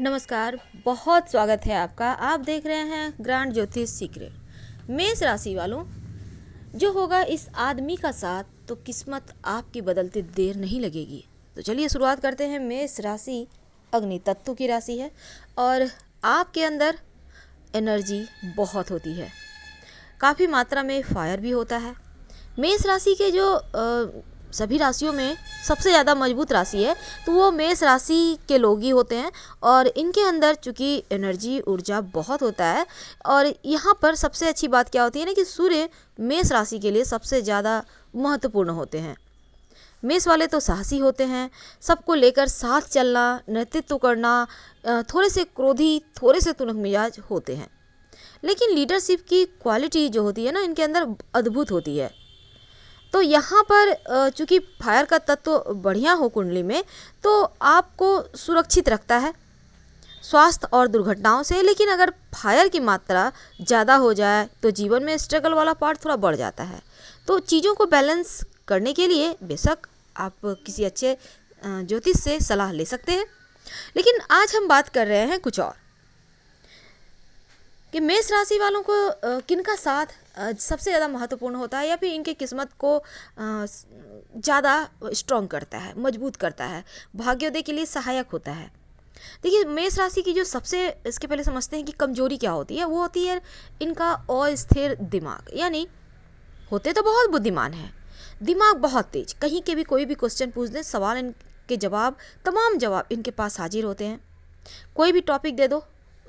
नमस्कार बहुत स्वागत है आपका आप देख रहे हैं ग्रांड ज्योतिष सीक्रेट मेष राशि वालों जो होगा इस आदमी का साथ तो किस्मत आपकी बदलते देर नहीं लगेगी तो चलिए शुरुआत करते हैं मेष राशि अग्नि तत्व की राशि है और आपके अंदर एनर्जी बहुत होती है काफ़ी मात्रा में फायर भी होता है मेष राशि के जो आ, सभी राशियों में सबसे ज़्यादा मजबूत राशि है तो वो मेष राशि के लोग ही होते हैं और इनके अंदर चूँकि एनर्जी ऊर्जा बहुत होता है और यहाँ पर सबसे अच्छी बात क्या होती है ना कि सूर्य मेष राशि के लिए सबसे ज़्यादा महत्वपूर्ण होते हैं मेष वाले तो साहसी होते हैं सबको लेकर साथ चलना नेतृत्व करना थोड़े से क्रोधी थोड़े से तुनक मिजाज होते हैं लेकिन लीडरशिप की क्वालिटी जो होती है ना इनके अंदर अद्भुत होती है तो यहाँ पर चूँकि फायर का तत्व बढ़िया हो कुंडली में तो आपको सुरक्षित रखता है स्वास्थ्य और दुर्घटनाओं से लेकिन अगर फायर की मात्रा ज़्यादा हो जाए तो जीवन में स्ट्रगल वाला पार्ट थोड़ा बढ़ जाता है तो चीज़ों को बैलेंस करने के लिए बेशक आप किसी अच्छे ज्योतिष से सलाह ले सकते हैं लेकिन आज हम बात कर रहे हैं कुछ और कि मेष राशि वालों को किन का साथ सबसे ज़्यादा महत्वपूर्ण होता है या फिर इनके किस्मत को ज़्यादा स्ट्रॉन्ग करता है मजबूत करता है भाग्योदय के लिए सहायक होता है देखिए मेष राशि की जो सबसे इसके पहले समझते हैं कि कमजोरी क्या होती है वो होती है इनका अस्थिर दिमाग यानी होते तो बहुत बुद्धिमान है दिमाग बहुत तेज कहीं के भी कोई भी क्वेश्चन पूछ दें सवाल इनके जवाब तमाम जवाब इनके पास हाजिर होते हैं कोई भी टॉपिक दे दो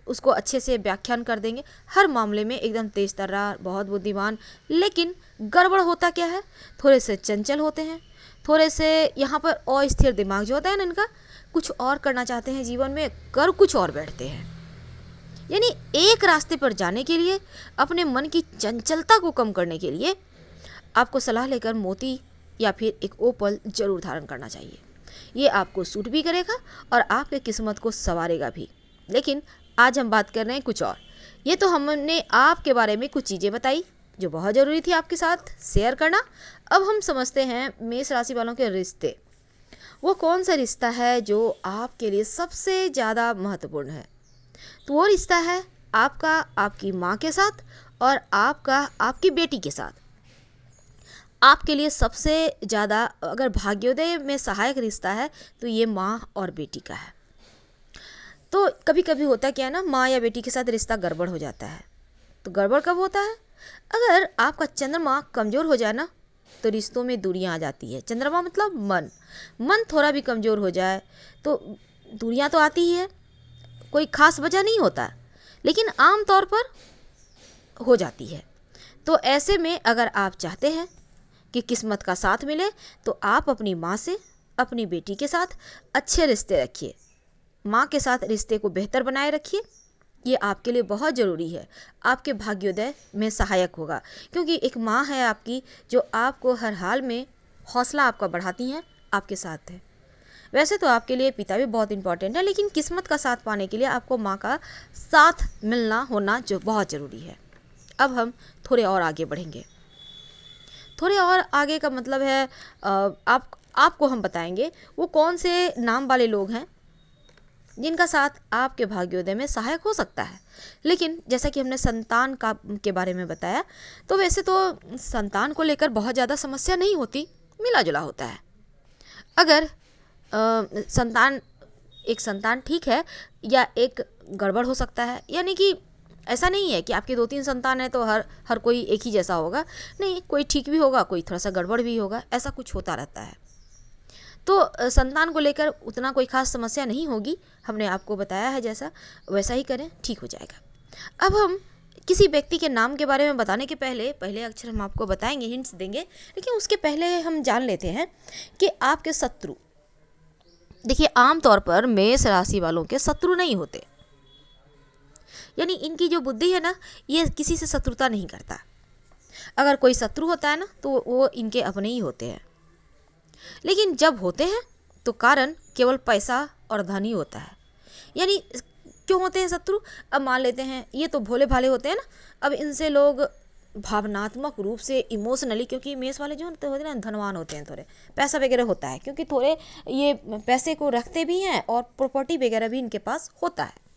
उसको अच्छे से व्याख्यान कर देंगे हर मामले में एकदम तेज तर्रार बहुत बुद्धिमान लेकिन गड़बड़ होता क्या है थोड़े से चंचल होते हैं थोड़े से यहाँ पर अस्थिर दिमाग जो होता है ना इनका कुछ और करना चाहते हैं जीवन में कर कुछ और बैठते हैं यानी एक रास्ते पर जाने के लिए अपने मन की चंचलता को कम करने के लिए आपको सलाह लेकर मोती या फिर एक ओपल जरूर धारण करना चाहिए ये आपको सूट भी करेगा और आपके किस्मत को संवारेगा भी लेकिन आज हम बात कर रहे हैं कुछ और ये तो हमने आपके बारे में कुछ चीज़ें बताई जो बहुत ज़रूरी थी आपके साथ शेयर करना अब हम समझते हैं मेष राशि वालों के रिश्ते वो कौन सा रिश्ता है जो आपके लिए सबसे ज़्यादा महत्वपूर्ण है तो वो रिश्ता है आपका आपकी माँ के साथ और आपका आपकी बेटी के साथ आपके लिए सबसे ज़्यादा अगर भाग्योदय में सहायक रिश्ता है तो ये माँ और बेटी का है तो कभी कभी होता क्या है ना माँ या बेटी के साथ रिश्ता गड़बड़ हो जाता है तो गड़बड़ कब होता है अगर आपका चंद्रमा कमज़ोर हो जाए ना तो रिश्तों में दूरियाँ आ जाती है चंद्रमा मतलब मन मन थोड़ा भी कमज़ोर हो जाए तो दूरियाँ तो आती ही है कोई ख़ास वजह नहीं होता लेकिन आम तौर पर हो जाती है तो ऐसे में अगर आप चाहते हैं कि किस्मत का साथ मिले तो आप अपनी माँ से अपनी बेटी के साथ अच्छे रिश्ते रखिए माँ के साथ रिश्ते को बेहतर बनाए रखिए ये आपके लिए बहुत ज़रूरी है आपके भाग्योदय में सहायक होगा क्योंकि एक माँ है आपकी जो आपको हर हाल में हौसला आपका बढ़ाती हैं आपके साथ है वैसे तो आपके लिए पिता भी बहुत इंपॉर्टेंट है लेकिन किस्मत का साथ पाने के लिए आपको माँ का साथ मिलना होना जो बहुत ज़रूरी है अब हम थोड़े और आगे बढ़ेंगे थोड़े और आगे का मतलब है आप आपको हम बताएंगे वो कौन से नाम वाले लोग हैं जिनका साथ आपके भाग्योदय में सहायक हो सकता है लेकिन जैसा कि हमने संतान का के बारे में बताया तो वैसे तो संतान को लेकर बहुत ज़्यादा समस्या नहीं होती मिला जुला होता है अगर आ, संतान एक संतान ठीक है या एक गड़बड़ हो सकता है यानी कि ऐसा नहीं है कि आपके दो तीन संतान है तो हर हर कोई एक ही जैसा होगा नहीं कोई ठीक भी होगा कोई थोड़ा सा गड़बड़ भी होगा ऐसा कुछ होता रहता है तो संतान को लेकर उतना कोई खास समस्या नहीं होगी हमने आपको बताया है जैसा वैसा ही करें ठीक हो जाएगा अब हम किसी व्यक्ति के नाम के बारे में बताने के पहले पहले अक्षर हम आपको बताएंगे हिंट्स देंगे लेकिन उसके पहले हम जान लेते हैं कि आपके शत्रु देखिए आमतौर पर मेष राशि वालों के शत्रु नहीं होते यानी इनकी जो बुद्धि है ना ये किसी से शत्रुता नहीं करता अगर कोई शत्रु होता है ना तो वो इनके अपने ही होते हैं लेकिन जब होते हैं तो कारण केवल पैसा और धन ही होता है यानी क्यों होते हैं शत्रु अब मान लेते हैं ये तो भोले भाले होते हैं ना अब इनसे लोग भावनात्मक रूप से इमोशनली क्योंकि मेष वाले जो होते हैं ना धनवान होते हैं थोड़े पैसा वगैरह होता है क्योंकि थोड़े ये पैसे को रखते भी हैं और प्रॉपर्टी वगैरह भी इनके पास होता है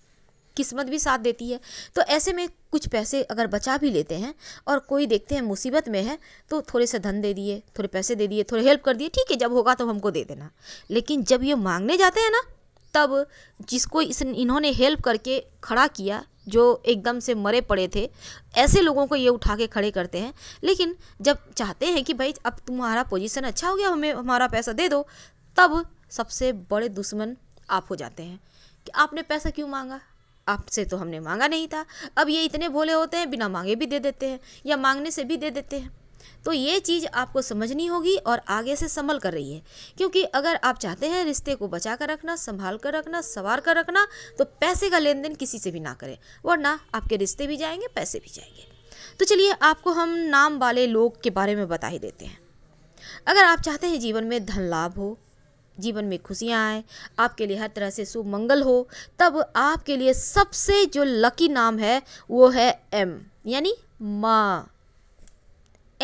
किस्मत भी साथ देती है तो ऐसे में कुछ पैसे अगर बचा भी लेते हैं और कोई देखते हैं मुसीबत में है तो थोड़े से धन दे दिए थोड़े पैसे दे दिए थोड़े हेल्प कर दिए ठीक है जब होगा तो हमको दे देना लेकिन जब ये मांगने जाते हैं ना तब जिसको इस इन्होंने हेल्प करके खड़ा किया जो एकदम से मरे पड़े थे ऐसे लोगों को ये उठा के खड़े करते हैं लेकिन जब चाहते हैं कि भाई अब तुम्हारा पोजीशन अच्छा हो गया हमें हमारा पैसा दे दो तब सबसे बड़े दुश्मन आप हो जाते हैं कि आपने पैसा क्यों मांगा आपसे तो हमने मांगा नहीं था अब ये इतने भोले होते हैं बिना मांगे भी दे देते हैं या मांगने से भी दे देते हैं तो ये चीज़ आपको समझनी होगी और आगे से संभल कर रही है क्योंकि अगर आप चाहते हैं रिश्ते को बचा कर रखना संभाल कर रखना संवार कर रखना तो पैसे का लेन देन किसी से भी ना करें वरना आपके रिश्ते भी जाएंगे पैसे भी जाएंगे तो चलिए आपको हम नाम वाले लोग के बारे में बता ही देते हैं अगर आप चाहते हैं जीवन में धन लाभ हो जीवन में खुशियाँ आए आपके लिए हर तरह से शुभ मंगल हो तब आपके लिए सबसे जो लकी नाम है वो है एम यानी माँ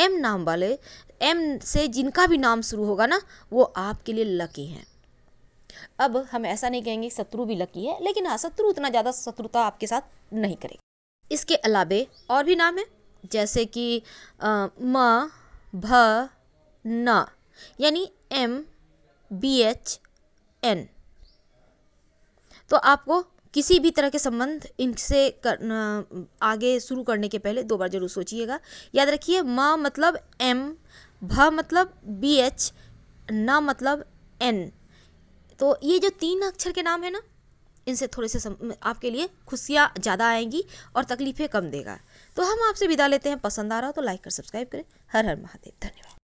एम नाम वाले एम से जिनका भी नाम शुरू होगा ना वो आपके लिए लकी हैं अब हम ऐसा नहीं कहेंगे शत्रु भी लकी है लेकिन हाँ शत्रु उतना ज़्यादा शत्रुता आपके साथ नहीं करेगा इसके अलावे और भी नाम है जैसे कि म भ न यानी एम बी एच एन तो आपको किसी भी तरह के संबंध इनसे कर, आगे शुरू करने के पहले दो बार जरूर सोचिएगा याद रखिए म मतलब एम भ मतलब बी एच न मतलब एन तो ये जो तीन अक्षर के नाम है ना इनसे थोड़े से आपके लिए खुशियाँ ज़्यादा आएंगी और तकलीफ़ें कम देगा तो हम आपसे विदा लेते हैं पसंद आ रहा हो तो लाइक कर सब्सक्राइब करें हर हर महादेव धन्यवाद